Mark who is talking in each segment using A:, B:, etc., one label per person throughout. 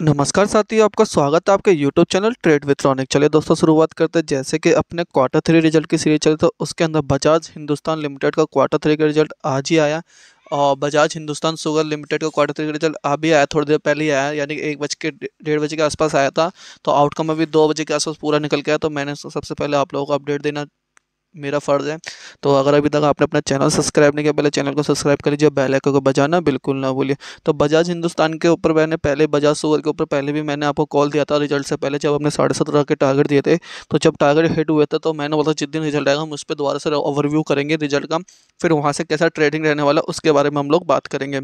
A: नमस्कार साथियों आपका स्वागत है आपके YouTube channel trade with Ronik चलिए दोस्तों शुरुआत करते हैं जैसे कि अपने क्वार्टर थ्री रिजल्ट की सीरीज चली तो उसके अंदर बजाज हिंदुस्तान लिमिटेड का क्वार्टर थ्री का रिजल्ट आज ही आया और बजाज हिंदुस्तान शुगर लिमिटेड का क्वार्टर थ्री का रिजल्ट अभी आया थोड़ी देर पहले ही आया यानी कि एक बज के डेढ़ बजे के आसपास आया था तो आउटकम अभी दो बजे के आसपास पूरा निकल गया तो मैंने सबसे पहले आप लोगों को अपडेट देना मेरा फ़र्ज़ है तो अगर अभी तक आपने अपना चैनल सब्सक्राइब नहीं किया पहले चैनल को सब्सक्राइब कर लीजिए बेल आइकन को बजाना बिल्कुल ना भूलिए तो बजाज हिंदुस्तान के ऊपर मैंने पहले बजाज सुगर के ऊपर पहले भी मैंने आपको कॉल दिया था रिजल्ट से पहले जब हमने साढ़े सत्रह के टारगेट दिए थे तो जब टारगेट हिट हुए थे तो मैंने बोला जिस दिन रिजल्ट आएगा हम उस पर दोबारा से ओवरव्यू करेंगे रिजल्ट का फिर वहाँ से कैसा ट्रेडिंग रहने वाला उसके बारे में हम लोग बात करेंगे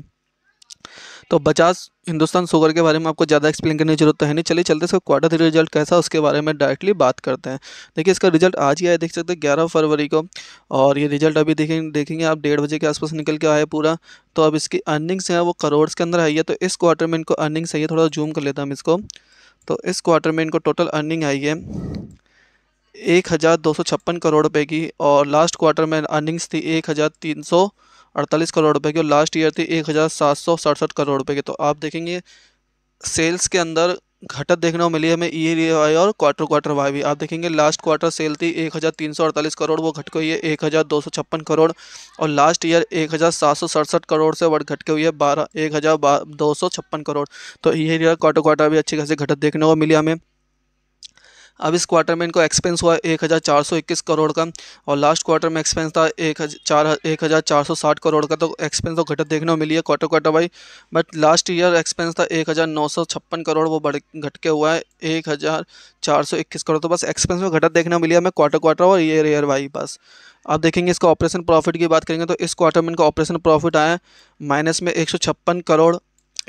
A: तो बजाज हिंदुस्तान शुगर के बारे में आपको ज़्यादा एक्सप्लेन करने की जरूरत तो है नहीं चलिए चलते इसका क्वार्टर थ्री रिजल्ट कैसा उसके बारे में डायरेक्टली बात करते हैं देखिए इसका रिजल्ट आज ही आया देख सकते हैं ग्यारह फरवरी को और ये रिजल्ट अभी देखेंगे देखेंगे आप डेढ़ बजे के आसपास निकल के आया पूरा तो अब इसकी अर्निंग्स हैं वो करोड़ के अंदर आई है तो इस क्वार्टर में इनको अर्निंग्स आई है थोड़ा जूम कर लेता हम इसको तो इस क्वार्टर में इनको टोटल अर्निंग आई है एक हज़ार दो सौ छप्पन करोड़ रुपए की और लास्ट क्वार्टर में अर्निंग्स थी एक हज़ार तीन सौ अड़तालीस करोड़ रुपए की और लास्ट ईयर थी एक हज़ार सात सौ सड़सठ करोड़ रुपए की तो आप देखेंगे सेल्स के अंदर घटत देखने को मिली हमें ई ई वाई और क्वार्टर क्वार्टर वाई भी आप देखेंगे लास्ट क्वार्टर सेल थी एक हज़ार तीन सौ अड़तालीस करोड़ वो घट गई हुई है एक हज़ार दो सौ छप्पन करोड़ और लास्ट ईयर एक हज़ार सात सौ सड़सठ करोड़ से बढ़ घट के हुई है बारह एक हज़ार दो सौ छप्पन करोड़ तो ईयर ईयर क्वार्टर क्वार्टर भी अच्छी खासी घटत देखने को मिली हमें अब इस क्वार्टर में इनको एक्सपेंस हुआ एक हज़ार चार सौ इक्कीस करोड़ का और लास्ट क्वार्टर में एक्सपेंस था एक चार एक हज़ार चार सौ साठ करोड़ का तो एक्सपेंस तो घटत देखने को मिली है quarter quarter Y but last year expense था एक हज़ार नौ सौ छप्पन करोड़ वो बढ़ घट के हुआ है एक हज़ार चार सौ इक्कीस करोड़ तो बस एक्सपेंस में घटत देखने को मिली है हमें क्वार्टर क्वार्टर और ईयर ईयर वाई बस अब देखेंगे इसका ऑपरेशन प्रॉफिट की बात करेंगे तो इस क्वार्टर में इनका ऑपरेशन प्रॉफिट आया माइनस में एक सौ छप्पन करोड़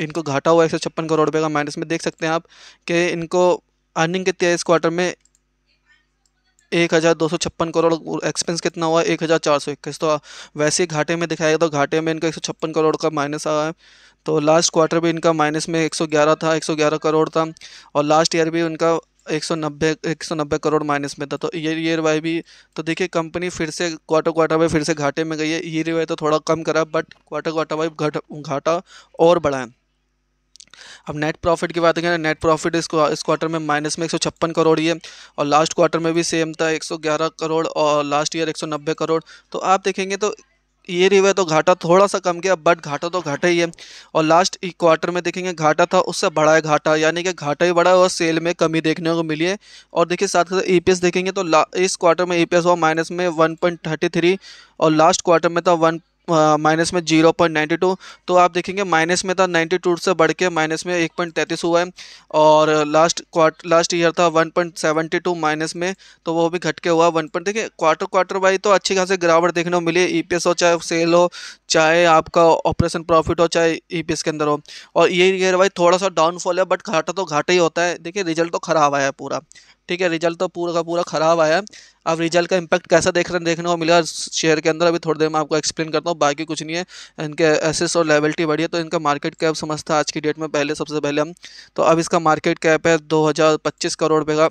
A: इनको घाटा हुआ एक सौ छप्पन करोड़ रुपये का माइनस में देख सकते हैं आप कि इनको अर्निंग कितनी है इस क्वार्टर में एक हज़ार दो सौ छप्पन करोड़ एक्सपेंस कितना हुआ है एक हज़ार चार सौ इक्कीस तो वैसे ही घाटे में दिखाया गया तो घाटे में इनका एक सौ छप्पन करोड़ का माइनस आया है तो लास्ट क्वार्टर भी इनका माइनस में एक सौ ग्यारह था एक सौ ग्यारह करोड़ था और लास्ट ईयर भी उनका एक सौ नब्बे एक सौ नब्बे करोड़ माइनस में था तो ईयर ईयर वाई भी तो देखिए कंपनी फिर से क्वार्टर क्वार्टर वाई फिर से घाटे में गई है ईयर वाई तो थोड़ा कम करा बट क्वार्टर क्वार्टर वाई घाटा और बढ़ा अब नेट प्रॉफिट की बात करें नेट प्रॉफिट इस क्वार्टर में माइनस में एक करोड़ ही है और लास्ट क्वार्टर में भी सेम था 111 करोड़ और लास्ट ईयर 190 करोड़ तो आप देखेंगे तो ये रिवे तो घाटा थोड़ा सा कम गया बट घाटा तो घाटा ही है और लास्ट क्वार्टर में देखेंगे घाटा था उससे बढ़ा है घाटा यानी कि घाटा ही बढ़ा है और सेल में कमी देखने को मिली है और देखिए साथ साथ ई e देखेंगे तो इस क्वार्टर में ई e हुआ माइनस में वन और लास्ट क्वार्टर में था वन माइनस में जीरो पॉइंट नाइन्टी टू तो आप देखेंगे माइनस में था नाइन्टी टू से बढ़ के माइनस में एक पॉइंट तैंतीस हुआ है और लास्ट क्वार्टर लास्ट ईयर था one point seventy two minus में तो वो भी घट के हुआ वन पॉइंट देखिए क्वार्टर क्वार्टर वाई तो अच्छी खासी गिरावट देखने को मिली ई पी एस हो चाहे सेल हो चाहे आपका ऑपरेशन प्रॉफिट हो चाहे ई पी एस के अंदर हो और ये ईयर वाइज थोड़ा सा डाउनफॉल है बट घाटा तो घाटा ही होता है देखिए रिजल्ट तो खराब आया है पूरा ठीक है रिजल्ट तो पूरा का पूरा ख़राब आया अब रिजल्ट का इम्पैक्ट कैसा देख रहे देखने को मिला शेयर के अंदर अभी थोड़ी देर में आपको एक्सप्लेन करता हूँ बाकी कुछ नहीं है इनके एसेस और लेवल्टी बढ़ी है तो इनका मार्केट कैप समझता है आज की डेट में पहले सबसे पहले हम तो अब इसका मार्केट कैप है दो करोड़ रुपये का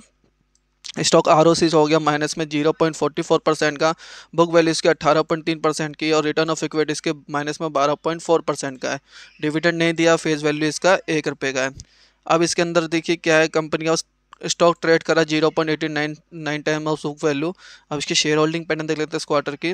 A: स्टॉक आर हो गया माइनस में zero point forty four percent का बुक वैल्यू इसकी अट्ठारह पॉइंट तीन परसेंट की और रिटर्न ऑफ इक्विटी इसके माइनस में बारह पॉइंट फोर परसेंट का है डिविडेंड नहीं दिया फेस वैल्यू इसका एक रुपये का है अब इसके अंदर देखिए क्या है कंपनी का स्टॉक ट्रेड करा zero point eighty nine nine time of book value अब इसकी शेयर होल्डिंग पैटर्न देख लेते हैं इस क्वार्टर की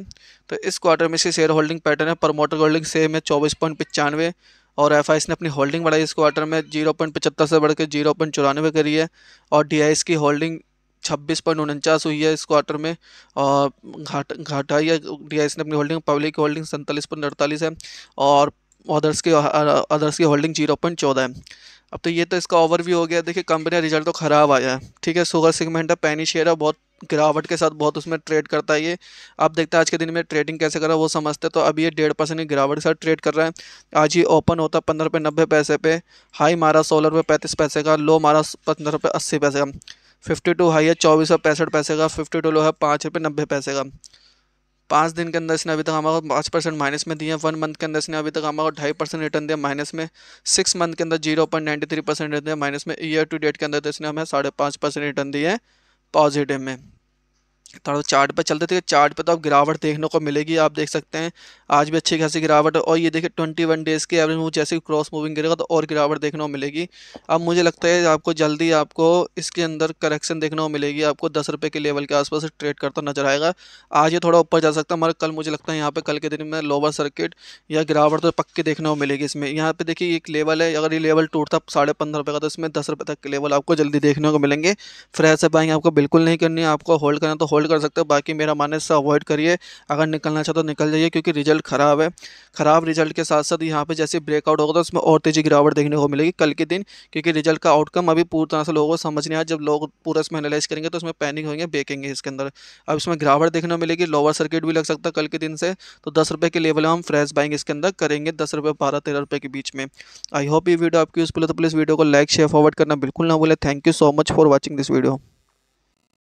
A: तो इस क्वार्टर में इसकी शेयर होल्डिंग पैटर्न है प्रमोटर होल्डिंग सेम है चौबीस पॉइंट पचानवे और एफ ने अपनी होल्डिंग बढ़ाई इस क्वार्टर में जीरो पॉइंट पचहत्तर से बढ़ के जीरो पॉइंट चौरानवे करी है और डी की होल्डिंग छब्बीस पॉइंट उनचास हुई है इस क्वार्टर में और घाट घाटाई है डी ने अपनी होल्डिंग पब्लिक की होल्डिंग सैंतालीस पॉइंट अड़तालीस है और अदर्स की अदर्स की होल्डिंग जीरो पॉइंट चौदह है अब तो ये तो इसका ओवरव्यू हो गया देखिए कंपनी का रिजल्ट तो ख़राब आया है ठीक है सुगर सिगमेंट है पैनी शेयर है बहुत गिरावट के साथ बहुत उसमें ट्रेड करता है ये आप देखते हैं आज के दिन में ट्रेडिंग कैसे कर रहा है वो समझते हैं तो अभी ये डेढ़ परसेंट की गिरावट के साथ ट्रेड कर रहा है आज ही ओपन होता पंद्रह रुपये नब्बे पैसे पे हाई मारा सोलह रुपये पैंतीस पैसे का लो मारा पंद्रह रुपये अस्सी पैसे का फिफ्टी टू हाई है चौबीस सौ पैंसठ पैसे का फिफ्टी टू लो है पाँच रुपये नब्बे पैसे का पाँच दिन के अंदर इसने अभी तक हमारे पाँच परसेंट माइनस में दिए वन मंथ के अंदर इसने अभी तक हमारे ढाई परसेंट रिटर्न दिया माइनस में सिक्स मंथ के अंदर zero point ninety three percent return दिया माइनस में ईयर टू डेट के अंदर तो इसने हमें साढ़े पाँच परसेंट रिटर्न दिए पॉजिटिव में तो चार्ट पर चलते थे चार्ट पर तो आप गिरावट देखने को मिलेगी आप देख सकते हैं आज भी अच्छी खासी गिरावट और ये देखिए ट्वेंटी वन डेज़ के एवरेज मूव जैसे क्रॉस मूविंग करेगा तो और गिरावट देखने को मिलेगी अब मुझे लगता है आपको जल्दी आपको इसके अंदर करेक्शन देखने को मिलेगी आपको दस रुपये के लेवल के आसपास ट्रेड करता नजर आएगा आज ये थोड़ा ऊपर जा सकता है मगर कल मुझे लगता है यहाँ पर कल के दिन में लोअर सर्किट या गिरावट तो पक्के देखने को मिलेगी इसमें यहाँ पर देखिए एक लेवल है अगर ये लेवल टूटता साढ़े पंद्रह रुपये का तो इसमें दस रुपये तक के लेवल आपको जल्दी देखने को मिलेंगे फ्रेश से बाइंग आपको बिल्कुल नहीं करनी आपको होल्ड करना तो होल्ड होल्ड कर सकते हो बाकी मेरा मानने से अवॉइड करिए अगर निकलना चाहते तो निकल जाइए क्योंकि रिजल्ट ख़राब है ख़राब रिजल्ट के साथ साथ यहाँ पर जैसे ब्रेकआउट होगा तो उसमें और तेज़ी गिरावट देखने को मिलेगी कल के दिन क्योंकि रिजल्ट का आउटकम अभी पूरी तरह से लोगों को समझ नहीं आया जब लोग पूरा इसमें एनालाइज करेंगे तो उसमें पैनिक होंगे बेकेंगे इसके अंदर अब इसमें गिरावट देखने को मिलेगी लोअर सर्किट भी लग सकता है कल के दिन से तो दस रुपये के लेवल हम फ्रेश बाइंग इसके अंदर करेंगे दस रुपये बारह तेरह रुपये के बीच में आई होप ये वीडियो आपकी यूज़फुल है तो प्लीज़ वीडियो को लाइक शेयर फॉरवर्ड करना बिल्कुल ना बोले thank you so much for watching this video